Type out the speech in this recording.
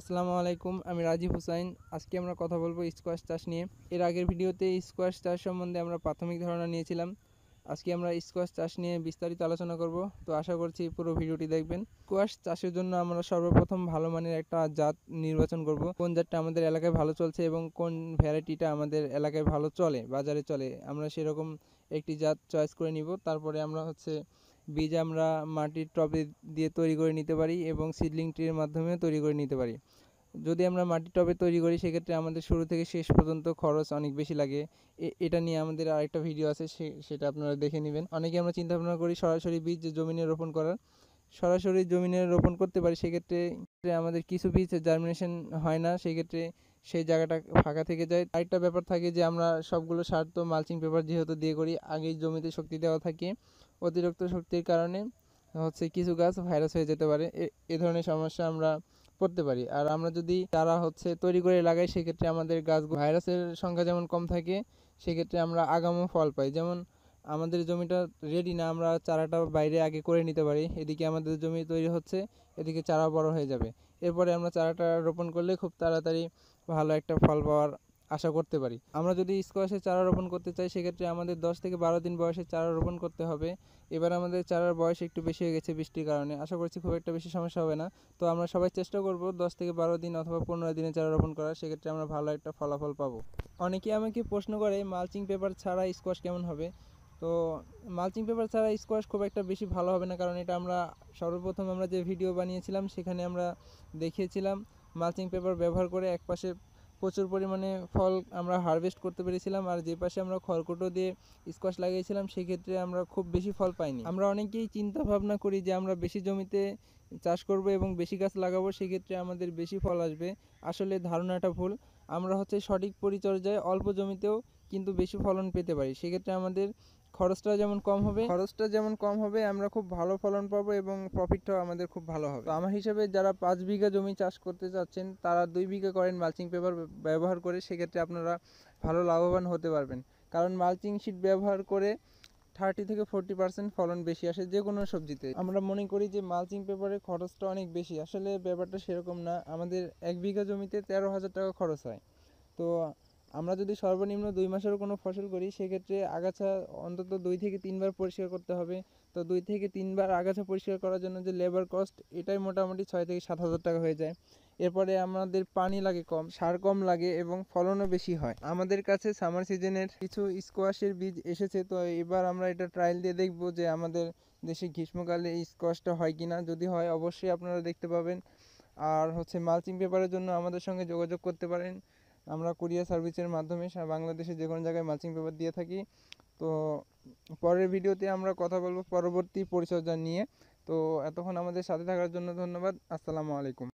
আসসালামু আলাইকুম আমি রাজীব হুসাইন আজকে আমরা কথা বলবো স্কোয়াশ চাষ নিয়ে এর আগের ভিডিওতে স্কোয়াশ চাষ সম্বন্ধে আমরা প্রাথমিক ধারণা নিয়েছিলাম আজকে আমরা স্কোয়াশ চাষ নিয়ে বিস্তারিত আলোচনা করব তো আশা করছি পুরো ভিডিওটি দেখবেন স্কোয়াশ চাষের জন্য আমরা সর্বপ্রথম ভালো মানের একটা জাত নির্বাচন করব কোন জাতটা আমাদের এলাকায় ভালো চলছে এবং কোন ভ্যারাইটিটা আমাদের এলাকায় ভালো চলে বাজারে চলে আমরা সেরকম একটি জাত চয়েস করে নিব তারপরে আমরা হচ্ছে বীজ আমরা মাটির টবে দিয়ে তৈরি করে নিতে পারি এবং সিডলিং ট্রির মাধ্যমেও তৈরি করে নিতে পারি যদি আমরা মাটির টবে তৈরি করি সেক্ষেত্রে আমাদের শুরু থেকে শেষ পর্যন্ত খরচ অনেক বেশি লাগে এটা নিয়ে আমাদের আরেকটা ভিডিও আছে সেটা আপনারা দেখে নেবেন অনেকে আমরা চিন্তা ভাবনা করি সরাসরি বীজ জমিনে রোপণ করার সরাসরি জমিনে রোপণ করতে পারি সেক্ষেত্রে আমাদের কিছু বীজ জার্মিনেশন হয় না সেক্ষেত্রে সেই জায়গাটা ফাঁকা থেকে যায় আরেকটা ব্যাপার থাকে যে আমরা সবগুলো সার তো মালচিং পেপার যেহেতু দিয়ে করি আগেই জমিতে শক্তি দেওয়া থাকে অতিরিক্ত শক্তির কারণে হচ্ছে কিছু গাছ ভাইরাস হয়ে যেতে পারে এ ধরনের সমস্যা আমরা করতে পারি আর আমরা যদি তারা হচ্ছে তৈরি করে লাগাই সেক্ষেত্রে আমাদের গাছ ভাইরাসের সংখ্যা যেমন কম থাকে সেক্ষেত্রে আমরা আগামও ফল পাই যেমন আমাদের জমিটা রেডি না আমরা চারাটা বাইরে আগে করে নিতে পারি এদিকে আমাদের জমি তৈরি হচ্ছে এদিকে চারা বড় হয়ে যাবে এরপরে আমরা চারাটা রোপণ করলে খুব তাড়াতাড়ি ভালো একটা ফল পাওয়ার আশা করতে পারি আমরা যদি স্কোয়াশে চারা রোপণ করতে চাই সেক্ষেত্রে আমাদের দশ থেকে বারো দিন বয়সে চারা রোপণ করতে হবে এবার আমাদের চারার বয়স একটু বেশি হয়ে গেছে বৃষ্টির কারণে আশা করছি খুব একটা বেশি সমস্যা হবে না তো আমরা সবাই চেষ্টা করব দশ থেকে বারো দিন অথবা পনেরো দিনে চারা রোপণ করার সেক্ষেত্রে আমরা ভালো একটা ফলাফল পাবো অনেকে আমাকে প্রশ্ন করে মালচিং পেপার ছাড়া স্কোয়াশ কেমন হবে তো মালচিং পেপার ছাড়া স্কোয়াশ খুব একটা বেশি ভালো হবে না কারণ এটা আমরা সর্বপ্রথম আমরা যে ভিডিও বানিয়েছিলাম সেখানে আমরা দেখিয়েছিলাম মালচিং পেপার ব্যবহার করে একপাশে প্রচুর পরিমাণে ফল আমরা হারভেস্ট করতে পেরেছিলাম আর যে পাশে আমরা খড়কুটো দিয়ে স্কোয়াশ লাগিয়েছিলাম সেক্ষেত্রে আমরা খুব বেশি ফল পাইনি আমরা অনেকেই চিন্তা ভাবনা করি যে আমরা বেশি জমিতে চাষ করব এবং বেশি গাছ লাগাবো সেক্ষেত্রে আমাদের বেশি ফল আসবে আসলে ধারণাটা ভুল আমরা হচ্ছে সঠিক পরিচর্যায় অল্প জমিতেও কিন্তু বেশি ফলন পেতে পারি সেক্ষেত্রে আমাদের খরচটা যেমন কম হবে খরচটা যেমন কম হবে আমরা খুব ভালো ফলন পাবো এবং প্রফিটটাও আমাদের খুব ভালো হবে তো আমার হিসাবে যারা পাঁচ বিঘা জমি চাষ করতে চাচ্ছেন তারা দুই বিঘা করেন মালচিং পেপার ব্যবহার করে সেক্ষেত্রে আপনারা ভালো লাভবান হতে পারবেন কারণ মালচিং শিট ব্যবহার করে থার্টি থেকে ফোরটি পার্সেন্ট ফলন বেশি আসে যে কোনো সবজিতে আমরা মনে করি যে মালচিং পেপারের খরচটা অনেক বেশি আসলে ব্যাপারটা সেরকম না আমাদের এক বিঘা জমিতে তেরো হাজার টাকা খরচ হয় তো আমরা যদি সর্বনিম্ন দুই মাসেরও কোনো ফসল করি সেক্ষেত্রে আগাছা অন্তত দুই থেকে তিনবার পরিষ্কার করতে হবে তো দুই থেকে তিনবার আগাছা পরিষ্কার করার জন্য যে লেবার কস্ট এটাই মোটামুটি ছয় থেকে সাত হাজার টাকা হয়ে যায় এরপরে আমাদের পানি লাগে কম সার কম লাগে এবং ফলনও বেশি হয় আমাদের কাছে সামার সিজনের কিছু স্কোয়াশের বীজ এসেছে তো এবার আমরা এটা ট্রায়াল দিয়ে দেখব যে আমাদের দেশে গ্রীষ্মকালে এই স্কোয়াশটা হয় কি না যদি হয় অবশ্যই আপনারা দেখতে পাবেন আর হচ্ছে মালচিং পেপারের জন্য আমাদের সঙ্গে যোগাযোগ করতে পারেন আমরা কুরিয়ার সার্ভিসের মাধ্যমে সারা বাংলাদেশে যে কোনো জায়গায় মাচিং পেপার দিয়ে থাকি তো পরের ভিডিওতে আমরা কথা বলবো পরবর্তী পরিচর্যা নিয়ে তো এতক্ষণ আমাদের সাথে থাকার জন্য ধন্যবাদ আসসালামু আলাইকুম